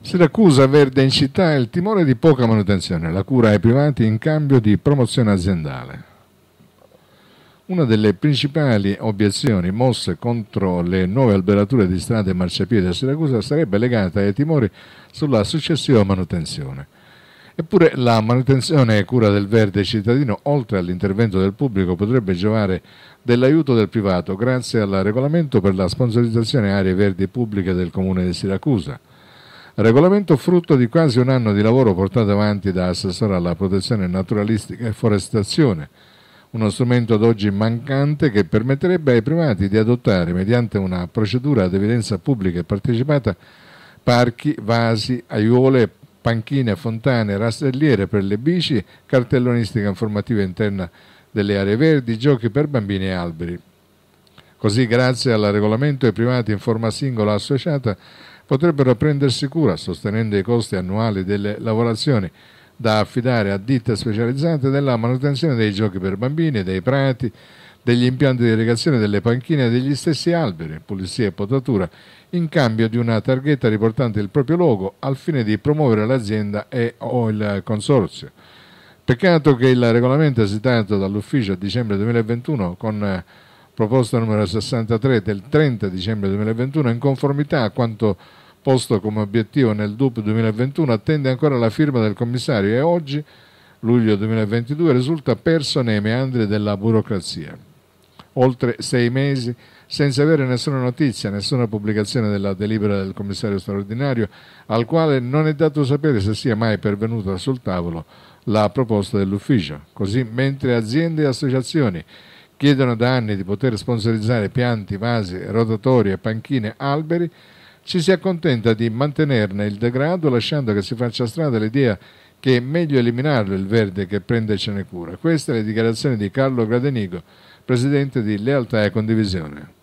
Siracusa Verde in città il timore di poca manutenzione, la cura ai privati in cambio di promozione aziendale. Una delle principali obiezioni mosse contro le nuove alberature di strade e marciapiedi a Siracusa sarebbe legata ai timori sulla successiva manutenzione. Eppure la manutenzione e cura del verde cittadino, oltre all'intervento del pubblico, potrebbe giovare dell'aiuto del privato grazie al regolamento per la sponsorizzazione aree verdi pubbliche del comune di Siracusa Regolamento frutto di quasi un anno di lavoro portato avanti da assessore alla protezione naturalistica e forestazione, uno strumento ad oggi mancante che permetterebbe ai privati di adottare, mediante una procedura ad evidenza pubblica e partecipata, parchi, vasi, aiuole, panchine, fontane, rastelliere per le bici, cartellonistica informativa interna delle aree verdi, giochi per bambini e alberi. Così, grazie al regolamento, i privati in forma singola associata potrebbero prendersi cura sostenendo i costi annuali delle lavorazioni da affidare a ditte specializzate della manutenzione dei giochi per bambini, dei prati, degli impianti di irrigazione delle panchine e degli stessi alberi, pulizia e potatura, in cambio di una targhetta riportante il proprio logo al fine di promuovere l'azienda e o il consorzio. Peccato che il regolamento esitato dall'ufficio a dicembre 2021 con proposta numero 63 del 30 dicembre 2021, in conformità a quanto posto come obiettivo nel DUP 2021, attende ancora la firma del commissario e oggi, luglio 2022, risulta perso nei meandri della burocrazia. Oltre sei mesi senza avere nessuna notizia, nessuna pubblicazione della delibera del commissario straordinario, al quale non è dato sapere se sia mai pervenuta sul tavolo la proposta dell'ufficio. Così mentre aziende e associazioni chiedono da anni di poter sponsorizzare pianti, vasi, rotatorie, panchine, alberi, ci si accontenta di mantenerne il degrado lasciando che si faccia strada l'idea che è meglio eliminarlo il verde che prendercene cura. Queste le dichiarazioni di Carlo Gradenigo, presidente di Lealtà e Condivisione.